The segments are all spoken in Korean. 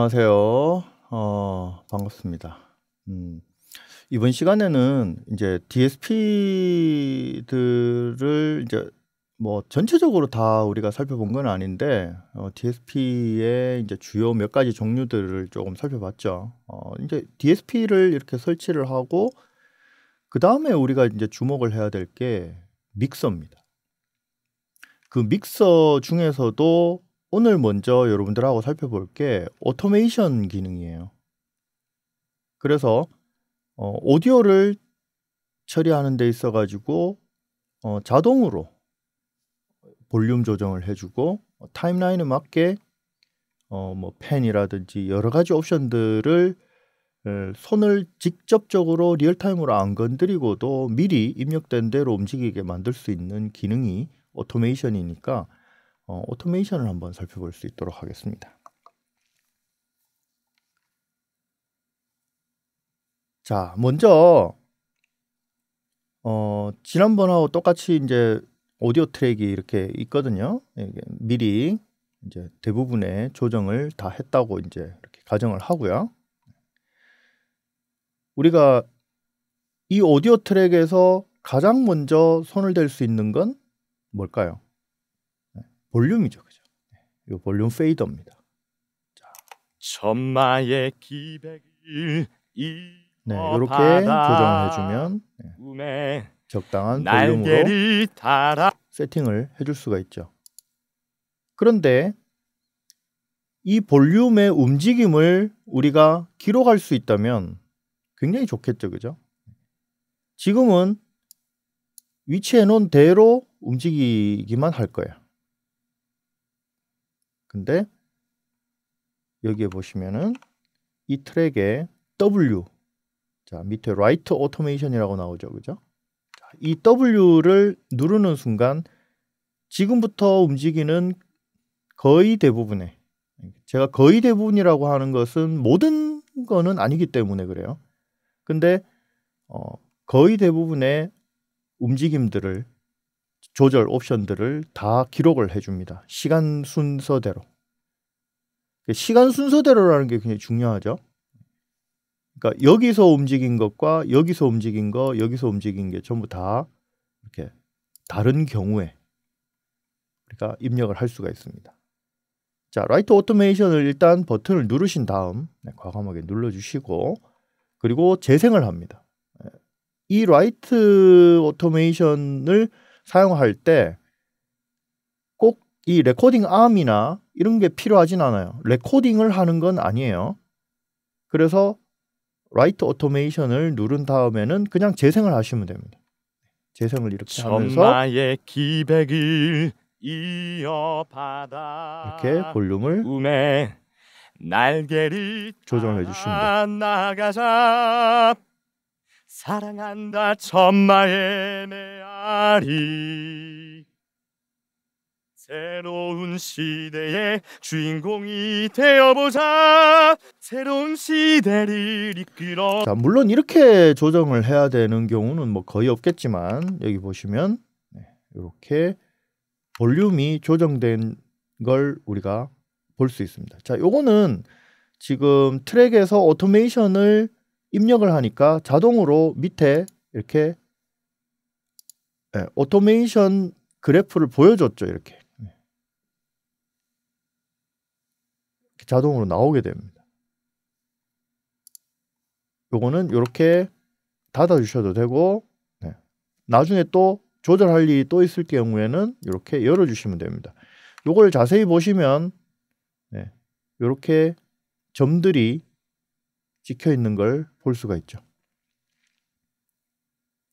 안녕하세요. 어, 반갑습니다. 음, 이번 시간에는 이제 DSP들을 이제 뭐 전체적으로 다 우리가 살펴본 건 아닌데 어, DSP의 이제 주요 몇 가지 종류들을 조금 살펴봤죠. 어, 이제 DSP를 이렇게 설치를 하고 그 다음에 우리가 이제 주목을 해야 될 게 믹서입니다. 그 믹서 중에서도 오늘 먼저 여러분들하고 살펴볼 게 오토메이션 기능이에요. 그래서 어, 오디오를 처리하는 데 있어 가지고 어, 자동으로 볼륨 조정을 해주고 어, 타임라인에 맞게 어, 뭐 펜이라든지 여러 가지 옵션들을 어, 손을 직접적으로 리얼타임으로 안 건드리고도 미리 입력된 대로 움직이게 만들 수 있는 기능이 오토메이션이니까 어, 오토메이션을 한번 살펴볼 수 있도록 하겠습니다. 자, 먼저 어, 지난번하고 똑같이 이제 오디오 트랙이 이렇게 있거든요. 예, 이게 미리 이제 대부분의 조정을 다 했다고 이제 이렇게 가정을 하고요. 우리가 이 오디오 트랙에서 가장 먼저 손을 댈 수 있는 건 뭘까요? 볼륨이죠, 그죠? 이 볼륨 페이더입니다. 자, 천마의 기백을 네, 이렇게 조정 해주면 네, 적당한 볼륨으로 세팅을 해줄 수가 있죠. 그런데 이 볼륨의 움직임을 우리가 기록할 수 있다면 굉장히 좋겠죠, 그죠? 지금은 위치해 놓은 대로 움직이기만 할 거예요. 근데 여기에 보시면은 이 트랙에 W 자 밑에 라이트 오토메이션이라고 나오죠 그죠 이 W를 누르는 순간 지금부터 움직이는 거의 대부분의 제가 거의 대부분이라고 하는 것은 모든 거는 아니기 때문에 그래요 근데 어, 거의 대부분의 움직임들을 조절 옵션들을 다 기록을 해줍니다. 시간 순서대로. 그러니까 시간 순서대로라는 게 굉장히 중요하죠. 그러니까 여기서 움직인 것과 여기서 움직인 거, 여기서 움직인 게 전부 다 이렇게 다른 경우에 우리가 입력을 할 수가 있습니다. 자, 라이트 오토메이션을 일단 버튼을 누르신 다음 네, 과감하게 눌러주시고 그리고 재생을 합니다. 이 라이트 오토메이션을 사용할 때 꼭 이 레코딩 암이나 이런 게 필요하진 않아요. 레코딩을 하는 건 아니에요. 그래서 라이트 오토메이션을 누른 다음에는 그냥 재생을 하시면 됩니다. 재생을 이렇게 하면서 이렇게 볼륨을 꿈에 날개를 조정해 주시면 돼요. 사랑한다 천마의 내 나리 새로운 시대의 주인공이 되어보자 새로운 시대를 이끌어 자, 물론 이렇게 조정을 해야 되는 경우는 뭐 거의 없겠지만 여기 보시면 이렇게 네, 볼륨이 조정된 걸 우리가 볼 수 있습니다 자 요거는 지금 트랙에서 오토메이션을 입력을 하니까 자동으로 밑에 이렇게 네, 오토메이션 그래프를 보여줬죠 네. 이렇게 자동으로 나오게 됩니다. 요거는 이렇게 닫아주셔도 되고 네. 나중에 또 조절할 일이 또 있을 경우에는 이렇게 열어주시면 됩니다. 요걸 자세히 보시면 이렇게 네. 점들이 찍혀 있는 걸 볼 수가 있죠.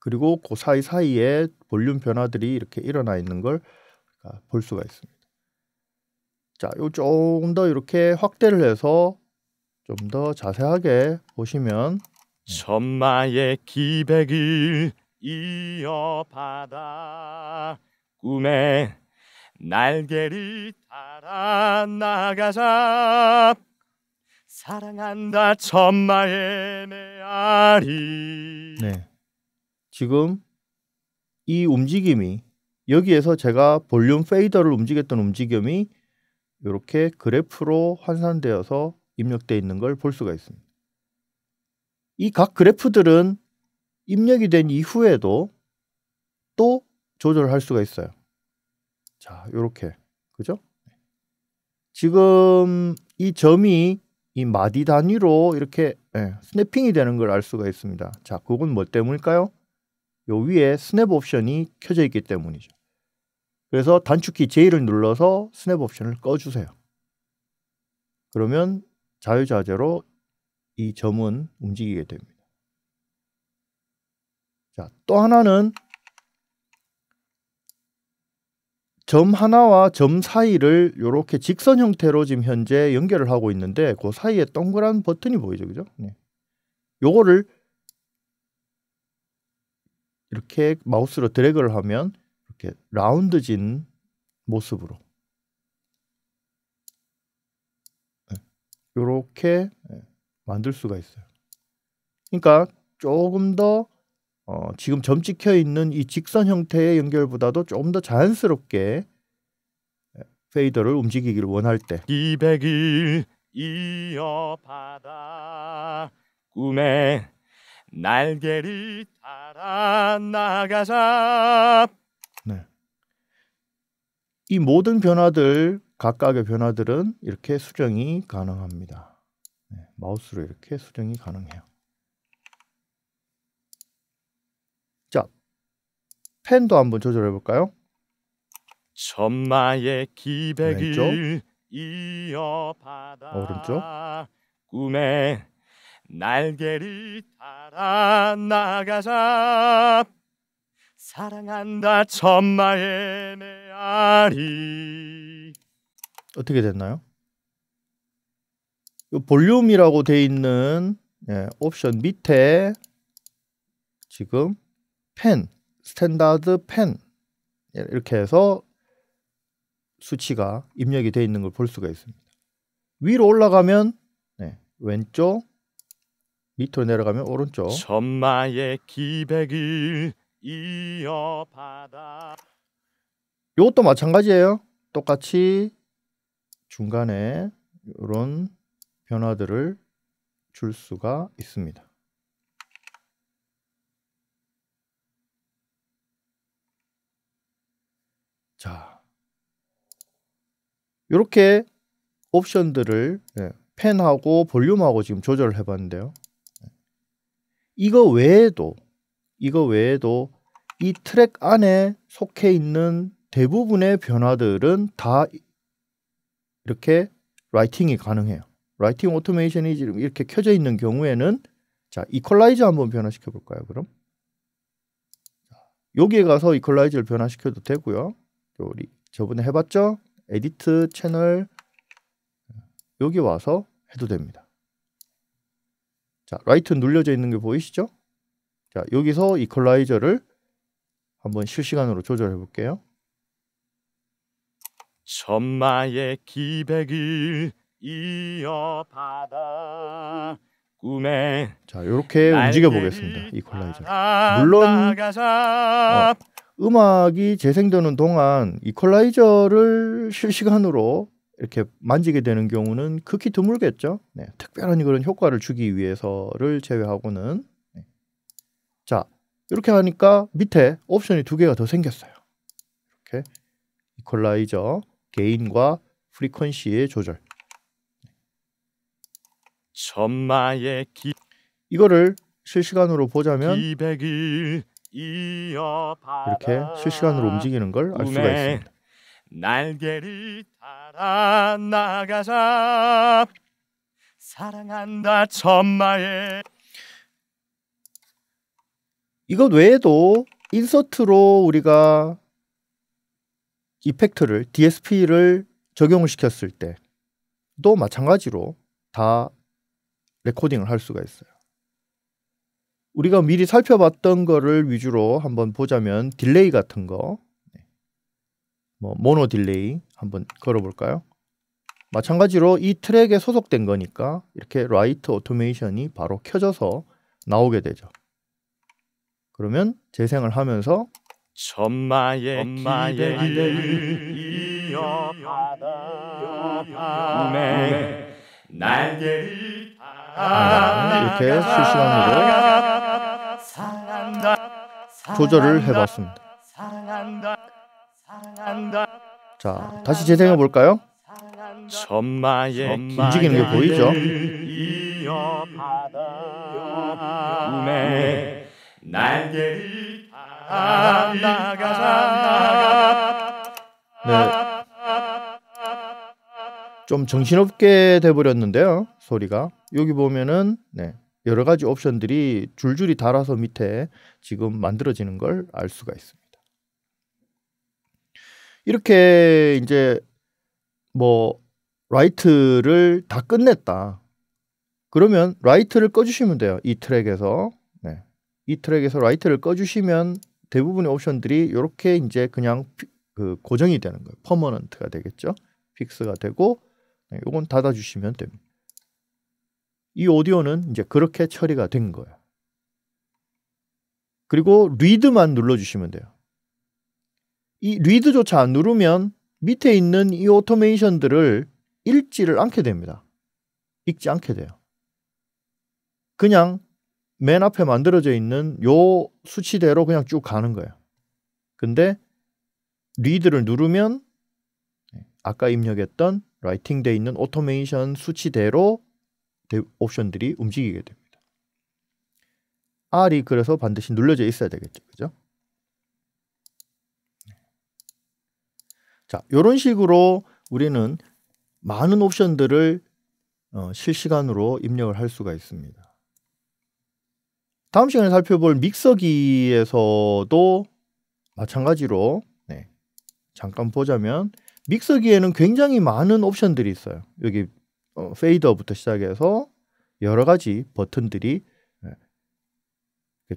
그리고 그 사이 사이에 볼륨 변화들이 이렇게 일어나 있는 걸볼 그러니까 수가 있습니다. 자, 요 조금 더 이렇게 확대를 해서 좀 더 자세하게 보시면 네. 천마의 기백을 이어받아 꿈에 날개를 따라 나가자 사랑한다 천마의 메아리 네. 지금 이 움직임이 여기에서 제가 볼륨 페이더를 움직였던 움직임이 이렇게 그래프로 환산되어서 입력되어 있는 걸 볼 수가 있습니다. 이 각 그래프들은 입력이 된 이후에도 또 조절할 수가 있어요. 자, 이렇게 그죠? 지금 이 점이 이 마디 단위로 이렇게 예, 스냅핑이 되는 걸 알 수가 있습니다. 자, 그건 뭐 때문일까요? 요 위에 스냅 옵션이 켜져 있기 때문이죠. 그래서 단축키 J를 눌러서 스냅 옵션을 꺼주세요. 그러면 자유자재로 이 점은 움직이게 됩니다. 자, 또 하나는 점 하나와 점 사이를 이렇게 직선 형태로 지금 현재 연결을 하고 있는데 그 사이에 동그란 버튼이 보이죠, 그죠? 네. 요거를 이렇게 마우스로 드래그를 하면 이렇게 라운드진 모습으로 이렇게 네. 네, 만들 수가 있어요. 그러니까 조금 더 어, 지금 점 찍혀 있는 이 직선 형태의 연결보다도 조금 더 자연스럽게 네, 페이더를 움직이기를 원할 때 200일 이어받아 꿈에 날개를 나가자. 네. 이 모든 변화들 각각의 변화들은 이렇게 수정이 가능합니다. 네, 마우스로 이렇게 수정이 가능해요. 자, 펜도 한번 조절해 볼까요? 천마의 기백을 이어받아 오른쪽 꿈에 날개를 따라 나가자 사랑한다 천마의 메아리 어떻게 됐나요? 볼륨이라고 돼 있는 예, 옵션 밑에 지금 펜 스탠다드 펜 예, 이렇게 해서 수치가 입력이 되 있는 걸 볼 수가 있습니다. 위로 올라가면 네, 왼쪽 밑으로 내려가면 오른쪽. 천마의 기백을 이어받아. 이것도 마찬가지예요. 똑같이 중간에 이런 변화들을 줄 수가 있습니다. 자, 이렇게 옵션들을 예, 펜하고 볼륨하고 지금 조절을 해봤는데요. 이거 외에도 이거 외에도 이 트랙 안에 속해 있는 대부분의 변화들은 다 이렇게 라이팅이 가능해요. 라이팅 오토메이션이 지금 이렇게 켜져 있는 경우에는 자 이퀄라이저 한번 변화시켜 볼까요? 그럼 여기에 가서 이퀄라이저를 변화시켜도 되고요. 우리 저번에 해봤죠? 에디트 채널 여기 와서 해도 됩니다. 자, 라이트 눌려져 있는 게 보이시죠? 자, 여기서 이퀄라이저를 한번 실시간으로 조절해 볼게요. 천마의 기백을 이어받아 꿈에 자 이렇게 움직여 보겠습니다 이퀄라이저 물론 어, 음악이 재생되는 동안 이퀄라이저를 실시간으로 이렇게 만지게 되는 경우는 극히 드물겠죠. 네, 특별한 그런 효과를 주기 위해서를 제외하고는 네. 자 이렇게 하니까 밑에 옵션이 두 개가 더 생겼어요. 이렇게 이퀄라이저 게인과 프리퀀시의 조절. 천마의 기... 이거를 실시간으로 보자면 이렇게 실시간으로 움직이는 걸 알 수가 있습니다. 날개를 달아 나가자 사랑한다 천마에 이것 외에도 인서트로 우리가 이펙트를 DSP를 적용을 시켰을 때도 마찬가지로 다 레코딩을 할 수가 있어요. 우리가 미리 살펴봤던 거를 위주로 한번 보자면 딜레이 같은 거뭐 모노 딜레이 한번 걸어볼까요? 마찬가지로 이 트랙에 소속된 거니까 이렇게 라이트 오토메이션이 바로 켜져서 나오게 되죠. 그러면 재생을 하면서 천마의 기대를 이어받아 날개를 이렇게 실시간으로 조절을 해봤습니다. 사랑한다. 자, 다시 재생해 볼까요? 어, 움직이는 게 보이죠? 네. 좀 정신없게 돼버렸는데요 소리가 여기 보면은 네, 여러 가지 옵션들이 줄줄이 달아서 밑에 지금 만들어지는 걸 알 수가 있습니다. 이렇게 이제 뭐 라이트를 다 끝냈다. 그러면 라이트를 꺼주시면 돼요. 이 트랙에서 네. 이 트랙에서 라이트를 꺼주시면 대부분의 옵션들이 이렇게 이제 그냥 피, 그 고정이 되는 거예요. 퍼머넌트가 되겠죠. 픽스가 되고 네, 이건 닫아주시면 됩니다. 이 오디오는 이제 그렇게 처리가 된 거예요. 그리고 리드만 눌러주시면 돼요. 이 리드조차 안 누르면 밑에 있는 이 오토메이션들을 읽지를 않게 됩니다. 읽지 않게 돼요. 그냥 맨 앞에 만들어져 있는 요 수치대로 그냥 쭉 가는 거예요. 근데 리드를 누르면 네, 아까 입력했던 라이팅돼 있는 오토메이션 수치대로 옵션들이 움직이게 됩니다. R이 그래서 반드시 눌러져 있어야 되겠죠. 그죠? 자, 이런 식으로 우리는 많은 옵션들을 어, 실시간으로 입력을 할 수가 있습니다. 다음 시간에 살펴볼 믹서기에서도 마찬가지로 네, 잠깐 보자면 믹서기에는 굉장히 많은 옵션들이 있어요. 여기 어, 페이더부터 시작해서 여러 가지 버튼들이 네,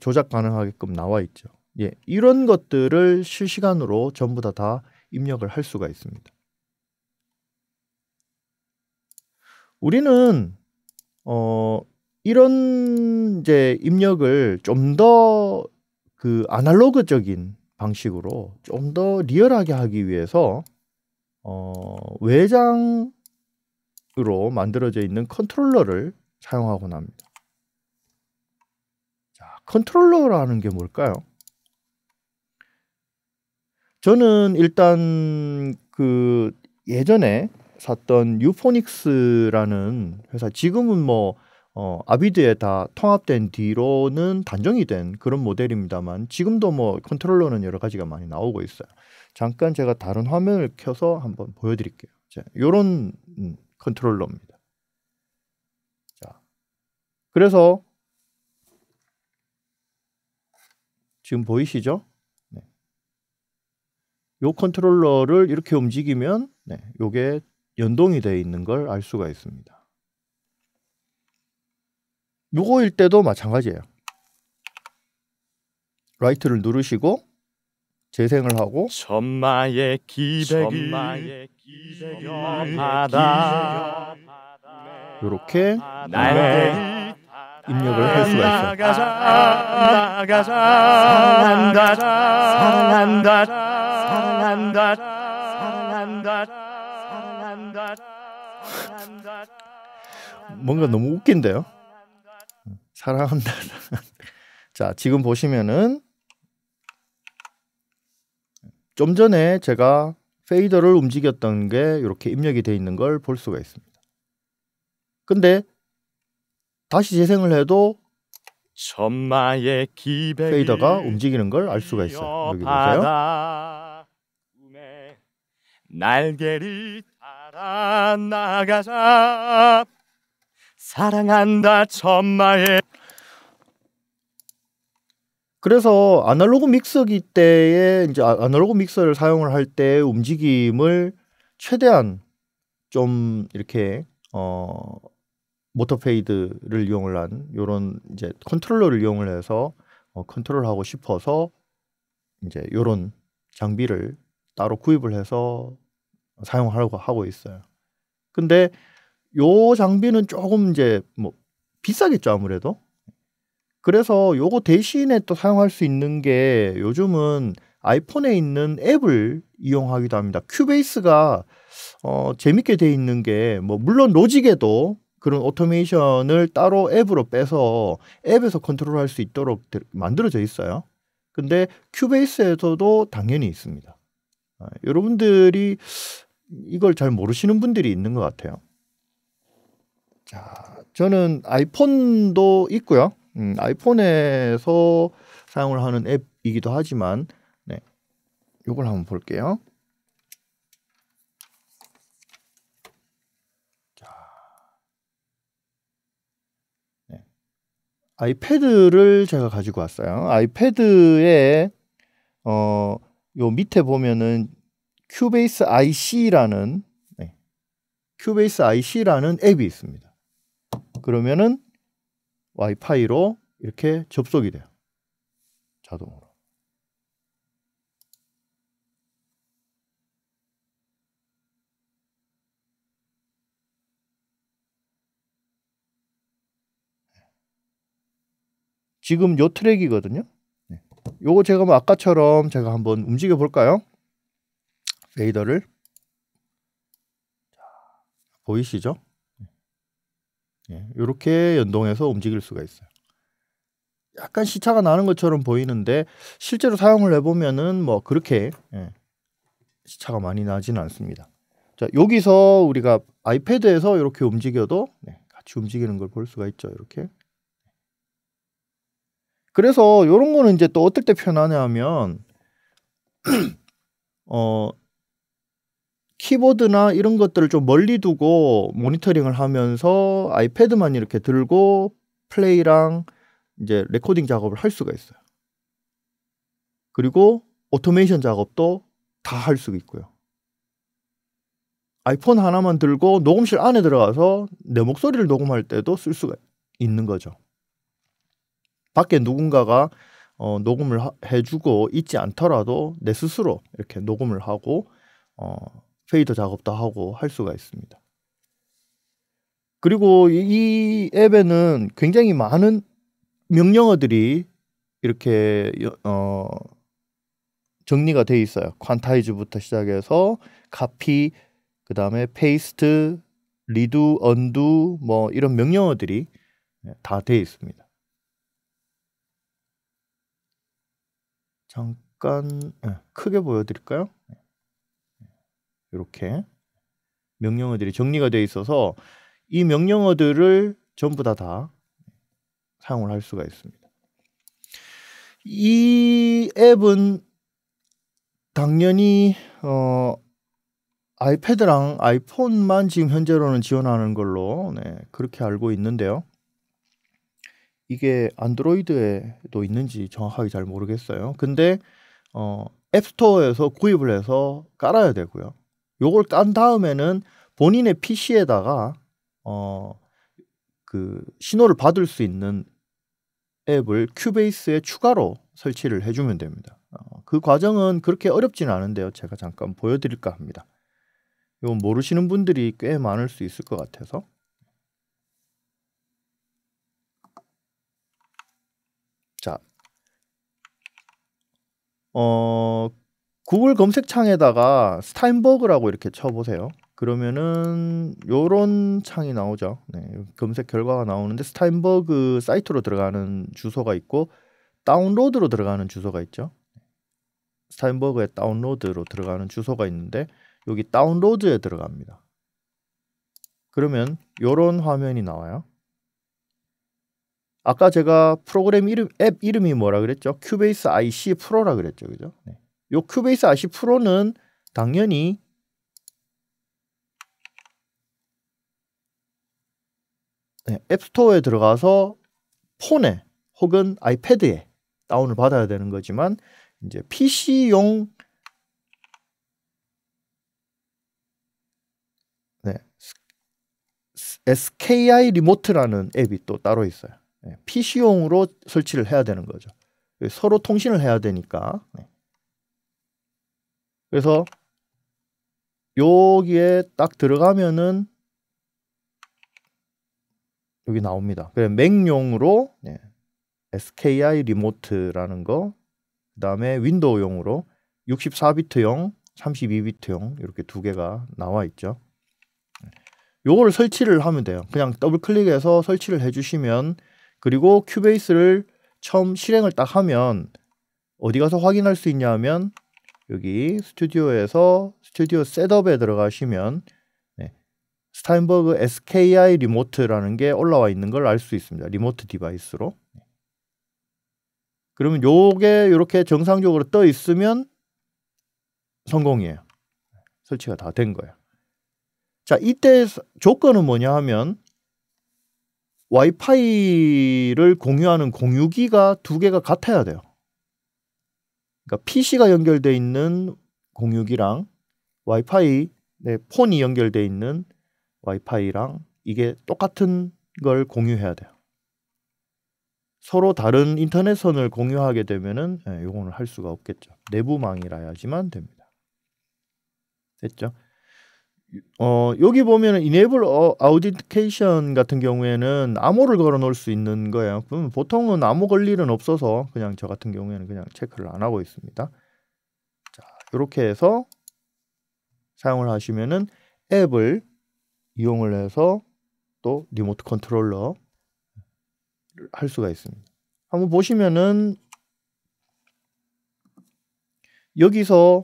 조작 가능하게끔 나와 있죠. 예, 이런 것들을 실시간으로 전부 다다 입력을 할 수가 있습니다. 우리는 어 이런 이제 입력을 좀 더 그 아날로그적인 방식으로 좀 더 리얼하게 하기 위해서 어 외장으로 만들어져 있는 컨트롤러를 사용하곤 합니다. 자, 컨트롤러라는 게 뭘까요? 저는 일단 그 예전에 샀던 유포닉스라는 회사 지금은 뭐 어, 아비드에 다 통합된 뒤로는 단종이 된 그런 모델입니다만 지금도 뭐 컨트롤러는 여러 가지가 많이 나오고 있어요. 잠깐 제가 다른 화면을 켜서 한번 보여드릴게요. 자, 요런 음, 컨트롤러입니다. 자, 그래서 지금 보이시죠? 요 컨트롤러를 이렇게 움직이면 네, 요게 연동이 되어 있는 걸 알 수가 있습니다. 요거일 때도 마찬가지예요. 라이트를 누르시고 재생을 하고 천마의 기백이 요렇게 날 입력을 할 수가 있어. 나가자, 나가자, 사랑한다, 사랑한다, 사랑한다, 사랑한다, 사랑한다, 사랑한다. 뭔가 너무 웃긴데요. 사랑한다. 자, 지금 보시면은 좀 전에 제가 페이더를 움직였던 게 이렇게 입력이 돼 있는 걸 볼 수가 있습니다. 근데 다시 재생을 해도 천마의 기백 페이더가 움직이는 걸 알 수가 있어요. 여기 보세요. 날개를 따라 나가자 사랑한다 천마의 그래서 아날로그 믹서기 때에 이제 아, 아날로그 믹서를 사용을 할 때 움직임을 최대한 좀 이렇게 어 모터페이드를 이용을 한 요런 이제 컨트롤러를 이용을 해서 어, 컨트롤하고 싶어서 이제 요런 장비를 따로 구입을 해서 사용하려고 하고 있어요. 근데 요 장비는 조금 이제 뭐 비싸겠죠 아무래도. 그래서 요거 대신에 또 사용할 수 있는 게 요즘은 아이폰에 있는 앱을 이용하기도 합니다. 큐베이스가 어, 재밌게 돼 있는 게 뭐 물론 로직에도 그런 오토메이션을 따로 앱으로 빼서 앱에서 컨트롤할 수 있도록 만들어져 있어요. 근데 큐베이스에서도 당연히 있습니다. 아, 여러분들이 이걸 잘 모르시는 분들이 있는 것 같아요. 자, 저는 아이폰도 있고요. 음, 아이폰에서 사용을 하는 앱이기도 하지만 네, 이걸 한번 볼게요. 아이패드를 제가 가지고 왔어요. 아이패드에 어, 요 밑에 보면은 큐베이스 IC라는 네, 큐베이스 IC라는 앱이 있습니다. 그러면은 와이파이로 이렇게 접속이 돼요. 자동으로. 지금 요 트랙이거든요. 네. 요거 제가 뭐 아까처럼 제가 한번 움직여 볼까요? 레이더를 보이시죠? 이렇게 네. 네, 연동해서 움직일 수가 있어요. 약간 시차가 나는 것처럼 보이는데 실제로 사용을 해보면은 뭐 그렇게 예, 시차가 많이 나지는 않습니다. 자 여기서 우리가 아이패드에서 이렇게 움직여도 같이 움직이는 걸 볼 수가 있죠. 이렇게 그래서 요런 거는 이제 또 어떨 때 표현하냐면 어 키보드나 이런 것들을 좀 멀리 두고 모니터링을 하면서 아이패드만 이렇게 들고 플레이랑 이제 레코딩 작업을 할 수가 있어요. 그리고 오토메이션 작업도 다 할수가 있고요. 아이폰 하나만 들고 녹음실 안에 들어가서 내 목소리를 녹음할 때도 쓸 수가 있는 거죠. 밖에 누군가가 어, 녹음을 하, 해주고 있지 않더라도 내 스스로 이렇게 녹음을 하고 어, 페이더 작업도 하고 할 수가 있습니다. 그리고 이, 앱에는 굉장히 많은 명령어들이 이렇게 어, 정리가 돼 있어요. 퀀타이즈부터 시작해서 카피, 그 다음에 페이스트, 리두, 언두 뭐 이런 명령어들이 다돼 있습니다. 잠깐 예, 크게 보여드릴까요? 이렇게 예. 예. 명령어들이 정리가 되어 있어서 이 명령어들을 전부 다 다 사용을 할 수가 있습니다. 이 앱은 당연히 어, 아이패드랑 아이폰만 지금 현재로는 지원하는 걸로 네, 그렇게 알고 있는데요. 이게 안드로이드에도 있는지 정확하게 잘 모르겠어요. 근데 어, 앱스토어에서 구입을 해서 깔아야 되고요. 요걸 깐 다음에는 본인의 PC에다가 어, 그 신호를 받을 수 있는 앱을 큐베이스에 추가로 설치를 해주면 됩니다. 어, 그 과정은 그렇게 어렵지는 않은데요. 제가 잠깐 보여드릴까 합니다. 이건 모르시는 분들이 꽤 많을 수 있을 것 같아서 어 구글 검색창에다가 스타인버그라고 이렇게 쳐보세요. 그러면은 요런 창이 나오죠. 네, 검색 결과가 나오는데 스타인버그 사이트로 들어가는 주소가 있고 다운로드로 들어가는 주소가 있죠. 스타인버그의 다운로드로 들어가는 주소가 있는데 여기 다운로드에 들어갑니다. 그러면 요런 화면이 나와요. 아까 제가 프로그램 이름 앱 이름이 뭐라 그랬죠? 큐베이스 IC 프로라 그랬죠. 그죠? 네. 요 큐베이스 IC 프로는 당연히 네, 앱스토어에 들어가서 폰에 혹은 아이패드에 다운을 받아야 되는 거지만 이제 PC용 네, SKI 리모트라는 앱이 또 따로 있어요. PC용으로 예, 설치를 해야 되는 거죠. 서로 통신을 해야 되니까. 네. 그래서 여기에 딱 들어가면은 여기 나옵니다. 그래 맥용으로 네. SKI 리모트라는 거, 그다음에 윈도우용으로 64비트용, 32비트용 이렇게 두 개가 나와 있죠. 네. 요거를 설치를 하면 돼요. 그냥 더블 클릭해서 설치를 해주시면 그리고 큐베이스를 처음 실행을 딱 하면 어디 가서 확인할 수 있냐 하면 여기 스튜디오에서 스튜디오 셋업에 들어가시면 네, 스타인버그 SKI 리모트라는 게 올라와 있는 걸 알 수 있습니다. 리모트 디바이스로. 네. 그러면 요게 이렇게 정상적으로 떠 있으면 성공이에요. 설치가 다 된 거예요. 자, 이때 조건은 뭐냐 하면 와이파이를 공유하는 공유기가 두 개가 같아야 돼요. 그러니까 PC가 연결돼 있는 공유기랑 와이파이 네, 폰이 연결돼 있는 와이파이랑 이게 똑같은 걸 공유해야 돼요. 서로 다른 인터넷선을 공유하게 되면은 네, 요거는 할 수가 없겠죠. 내부망이라야지만 됩니다. 됐죠? 어, 여기 보면은 e n a 아우디케이션 같은 경우에는 암호를 걸어 놓을 수 있는 거예요. 그럼 보통은 암호 걸 일은 없어서 그냥 저 같은 경우에는 그냥 체크를 안 하고 있습니다. 자, 이렇게 해서 사용을 하시면은 앱을 이용을 해서 또 리모트 컨트롤러 할 수가 있습니다. 한번 보시면은 여기서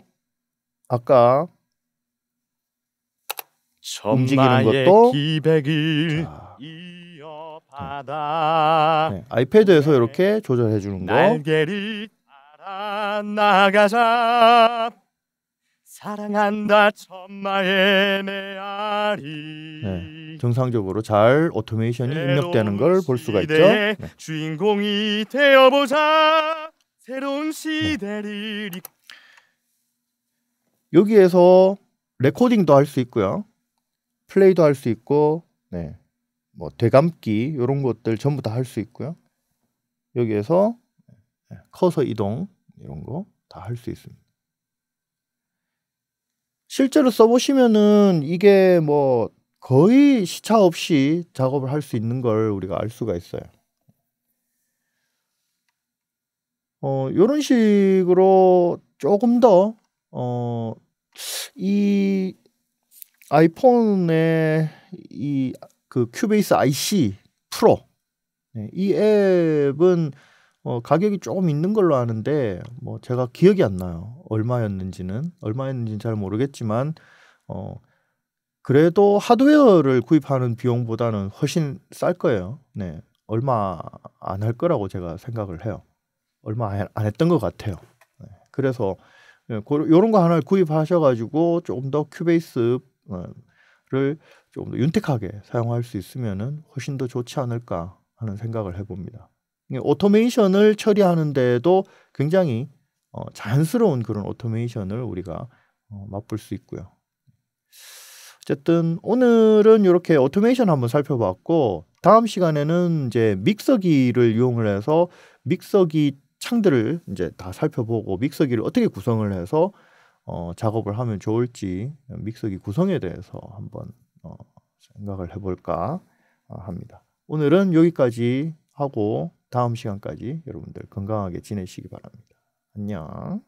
아까 움직이는 것도 이어 자, 네. 아이패드에서 네. 이렇게 조절해 주는 거. 나가자 사랑한다 천마의 메아리 네, 정상적으로 잘 오토메이션이 입력되는 걸 볼 수가 있죠 네. 주인공이 되어보자 새로운 시대를 네. 여기에서 레코딩도 할 수 있고요 플레이도 할 수 있고 네. 뭐 되감기 이런 것들 전부 다 할 수 있고요. 여기에서 네. 커서 이동 이런 거 다 할 수 있습니다. 실제로 써보시면은 이게 뭐 거의 시차 없이 작업을 할 수 있는 걸 우리가 알 수가 있어요. 어, 이런 식으로 조금 더, 어, 이 아이폰의 이그 큐베이스 IC 프로 네, 이 앱은 어, 가격이 조금 있는 걸로 아는데 뭐 제가 기억이 안 나요 얼마였는지는 얼마였는지는 잘 모르겠지만 어, 그래도 하드웨어를 구입하는 비용보다는 훨씬 쌀 거예요. 네, 얼마 안 할 거라고 제가 생각을 해요. 얼마 안 했던 것 같아요. 네, 그래서 이런 예, 거 하나를 구입하셔가지고 조금 더 큐베이스 를 조금 더 윤택하게 사용할 수 있으면은 훨씬 더 좋지 않을까 하는 생각을 해봅니다. 오토메이션을 처리하는데도 굉장히 어, 자연스러운 그런 오토메이션을 우리가 어, 맛볼 수 있고요. 어쨌든 오늘은 이렇게 오토메이션 한번 살펴봤고 다음 시간에는 이제 믹서기를 이용을 해서 믹서기 창들을 이제 다 살펴보고 믹서기를 어떻게 구성을 해서 어, 작업을 하면 좋을지 믹서기 구성에 대해서 한번 어, 생각을 해볼까 어, 합니다. 오늘은 여기까지 하고 다음 시간까지 여러분들 건강하게 지내시기 바랍니다. 안녕.